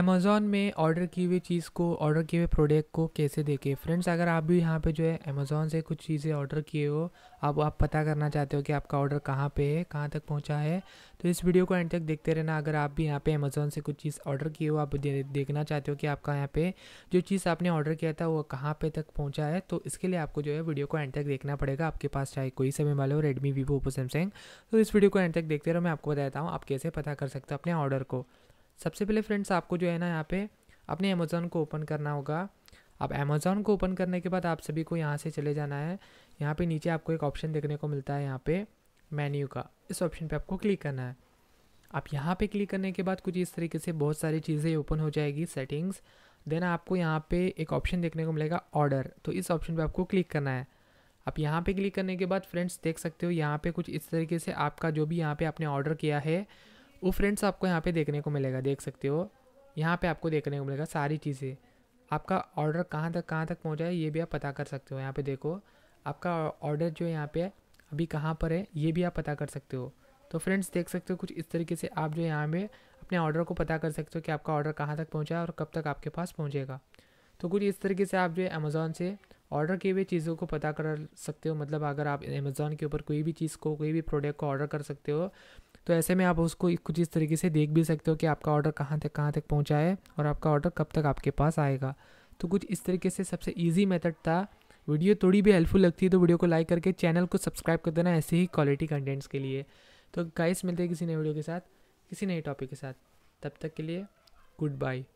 Amazon में order की हुई चीज़ को ऑर्डर किए हुए प्रोडक्ट को कैसे देखें फ्रेंड्स अगर आप भी यहाँ पे जो है अमेज़ोन से कुछ चीज़ें ऑर्डर किए हो आप आप पता करना चाहते हो कि आपका ऑर्डर कहाँ पे है कहाँ तक पहुँचा है तो इस वीडियो को एंड तक देखते रहना अगर आप भी यहाँ पे अमेज़ोन से कुछ चीज़ ऑर्डर किए हो आप दे, देखना चाहते हो कि आपका यहाँ पर जो चीज़ आपने ऑर्डर किया था वो कहाँ पर तक पहुँचा है तो इसके लिए आपको जो है वीडियो को एंड तक देखना पड़ेगा आपके पास चाहे कोई समय वाले हो रेडमी वीवो ओपो सैमसंग तो इस वीडियो को एंड तक देखते रहो मैं आपको बताता हूँ आप कैसे पता कर सकते हो अपने ऑर्डर को सबसे पहले फ्रेंड्स आपको जो है ना यहाँ पे अपने अमेज़ोन को ओपन करना होगा अब अमेज़ोन को ओपन करने के बाद आप सभी को यहाँ से चले जाना है यहाँ पे नीचे आपको एक ऑप्शन देखने को मिलता है यहाँ पे मेन्यू का इस ऑप्शन पे आपको क्लिक करना है आप यहाँ पे क्लिक करने के बाद कुछ इस तरीके से बहुत सारी चीज़ें ओपन हो जाएगी सेटिंग्स देन आपको यहाँ पे एक ऑप्शन देखने को मिलेगा ऑर्डर तो इस ऑप्शन पे आपको क्लिक करना है आप यहाँ पे क्लिक करने के बाद फ्रेंड्स देख सकते हो यहाँ पे कुछ इस तरीके से आपका जो भी यहाँ पे आपने ऑर्डर किया है वो फ्रेंड्स आपको यहाँ पे देखने को मिलेगा देख सकते हो यहाँ पे आपको देखने को मिलेगा सारी चीज़ें आपका ऑर्डर कहाँ तक कहाँ तक पहुँचा है ये भी आप पता कर सकते हो यहाँ पे देखो आपका ऑर्डर जो यहाँ पे अभी कहाँ पर है ये भी आप पता कर सकते हो तो फ्रेंड्स देख सकते हो कुछ इस तरीके से आप जो यहाँ पे अपने ऑर्डर को पता कर सकते हो कि आपका ऑर्डर कहाँ तक पहुँचा है और कब तक आपके पास पहुँचेगा तो कुछ इस तरीके से आप जो है अमेज़ोन से ऑर्डर किए हुए चीज़ों को पता कर सकते हो मतलब अगर आप अमेज़ोन के ऊपर कोई भी चीज़ को कोई भी प्रोडक्ट को ऑर्डर कर सकते हो तो ऐसे में आप उसको कुछ इस तरीके से देख भी सकते हो कि आपका ऑर्डर कहाँ तक कहाँ तक पहुँचा है और आपका ऑर्डर कब तक आपके पास आएगा तो कुछ इस तरीके से सबसे ईजी मेथड था वीडियो थोड़ी भी हेल्पफुल लगती है तो वीडियो को लाइक करके चैनल को सब्सक्राइब कर देना ऐसे ही क्वालिटी कंटेंट्स के लिए तो गाइस मिलते हैं किसी नए वीडियो के साथ किसी नए टॉपिक के साथ तब तक के लिए गुड बाय